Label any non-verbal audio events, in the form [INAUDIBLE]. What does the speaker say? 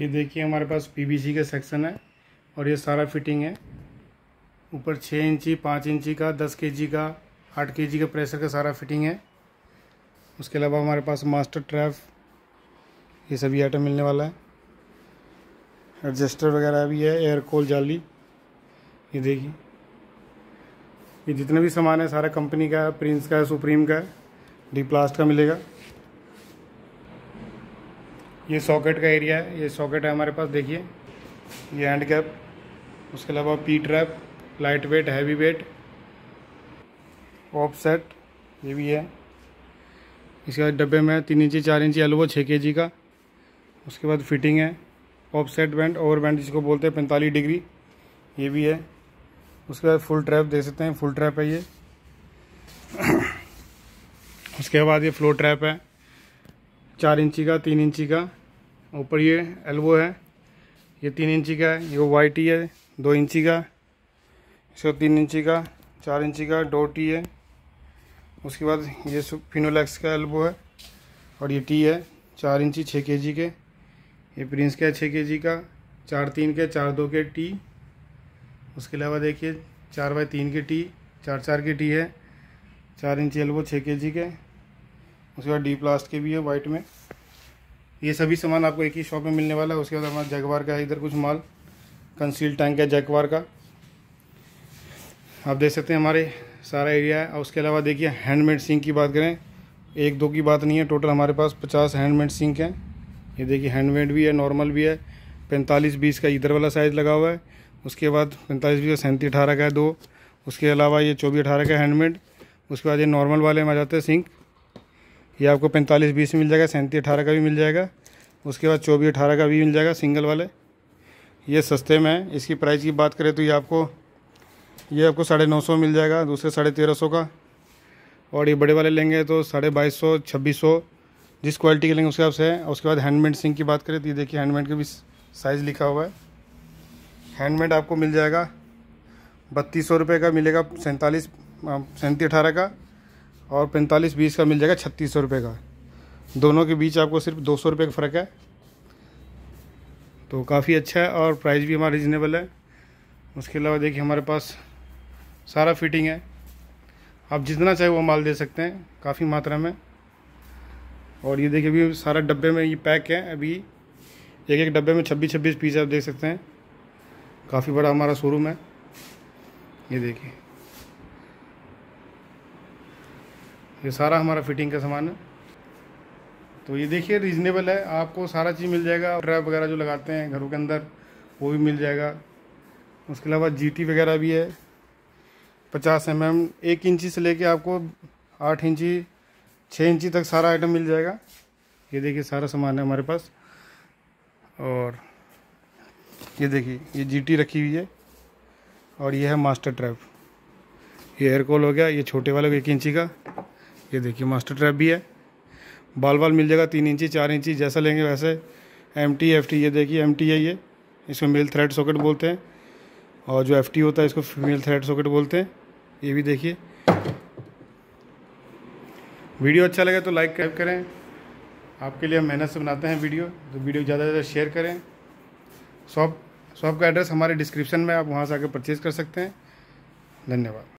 ये देखिए हमारे पास पीवीसी का सेक्शन है और ये सारा फिटिंग है ऊपर छः इंची पाँच इंची का दस के जी का आठ के जी का प्रेशर का सारा फिटिंग है उसके अलावा हमारे पास मास्टर ट्रैफ ये सभी आइटम मिलने वाला है एडजस्टर वगैरह भी है एयर कोल जाली ये देखिए ये जितना भी सामान है सारा कंपनी का है प्रिंस का है सुप्रीम का है डी प्लास्ट का मिलेगा ये सॉकेट का एरिया है ये सॉकेट है हमारे पास देखिए ये हैंड कैप उसके अलावा P trap light weight heavy weight offset ये भी है इसके बाद डब्बे में तीन इंची चार इंची एलवो छः के जी का उसके बाद फिटिंग है ऑफसेट बैंड ओवर बैंड जिसको बोलते हैं पैंतालीस डिग्री ये भी है उसके बाद फुल ट्रैप देख सकते हैं फुल ट्रैप है ये [CLEARS THROAT] उसके बाद ये फ्लो ट्रैप है चार इंची का तीन इंची का ऊपर ये एल्बो है ये तीन इंची का है ये वाई टी है दो इंची का इसको तीन इंची का चार इंची का डो टी है उसके बाद ये फिनोलैक्स का एल्बो है और ये टी है चार इंची छः के जी के ये प्रिंस का है छः के जी का चार तीन के चार दो के टी उसके अलावा देखिए चार बाई तीन के टी चार चार के टी है चार इंची एल्बो छः के जी के उसके बाद डी प्लास्ट के भी है वाइट में ये सभी सामान आपको एक ही शॉप में मिलने वाला है उसके बाद हमारा जगवार का है इधर कुछ माल कंसील टैंक है जगवार का आप देख सकते हैं हमारे सारा एरिया है और उसके अलावा देखिए हैंडमेड सिंक की बात करें एक दो की बात नहीं है टोटल हमारे पास पचास हैंडमेड सिंक हैं ये देखिए हैंडमेड भी है नॉर्मल भी है पैंतालीस बीस का इधर वाला साइज़ लगा हुआ है उसके बाद पैंतालीस बीस का सैंतीस अठारह का है दो उसके अलावा ये चौबीस अठारह का हैंडमेड उसके बाद ये नॉर्मल वाले में आ जाते हैं सिंक ये आपको पैंतालीस बीस मिल जाएगा सैंतीस अठारह का भी मिल जाएगा उसके बाद चौबीस अठारह का भी मिल जाएगा सिंगल वाले ये सस्ते में है इसकी प्राइस की बात करें तो ये आपको ये आपको साढ़े नौ सौ मिल जाएगा दूसरे साढ़े तेरह सौ का और ये बड़े वाले लेंगे तो साढ़े बाईस सौ छब्बीस सौ जिस क्वालिटी के लेंगे उसके हिसाब से है उसके बाद हैंडमेड सिंह की बात करें तो ये देखिए हैंडमेड का भी साइज़ लिखा हुआ है हैंडमेड आपको मिल जाएगा बत्तीस सौ रुपये का मिलेगा सैंतालीस सैंतीस अठारह का और पैंतालीस बीस का मिल जाएगा छत्तीस सौ रुपये का दोनों के बीच आपको सिर्फ दो सौ रुपये का फ़र्क है तो काफ़ी अच्छा है और प्राइस भी हमारा रिजनेबल है उसके अलावा देखिए हमारे पास सारा फिटिंग है आप जितना चाहे वो माल दे सकते हैं काफ़ी मात्रा में और ये देखिए अभी सारा डब्बे में ये पैक है अभी एक एक डब्बे में छब्बीस छब्बीस पीस आप देख सकते हैं काफ़ी बड़ा हमारा शोरूम है ये देखिए ये सारा हमारा फिटिंग का सामान है तो ये देखिए रीजनेबल है आपको सारा चीज़ मिल जाएगा ट्रैप वगैरह जो लगाते हैं घरों के अंदर वो भी मिल जाएगा उसके अलावा जीटी वगैरह भी है पचास एम एम एक इंची से लेके आपको आठ इंची छः इंची तक सारा आइटम मिल जाएगा ये देखिए सारा सामान है हमारे पास और ये देखिए ये जीटी रखी हुई है और ये है मास्टर ट्रैप ये एयर कॉल हो गया ये छोटे वाले एक इंची का ये देखिए मास्टर ट्रैप भी है बाल बाल मिल जाएगा तीन इंची चार इंची जैसा लेंगे वैसे एम टी एफ टी ये देखिए एम टी है ये इसको मेल थ्रेड सॉकेट बोलते हैं और जो एफ टी होता है इसको फीमेल थ्रेड सॉकेट बोलते हैं ये भी देखिए वीडियो अच्छा लगे तो लाइक करें आपके लिए हम मेहनत से बनाते हैं वीडियो तो वीडियो ज़्यादा से ज़्यादा शेयर करें शॉप शॉप का एड्रेस हमारे डिस्क्रिप्शन में आप वहाँ से आकर परचेज़ कर सकते हैं धन्यवाद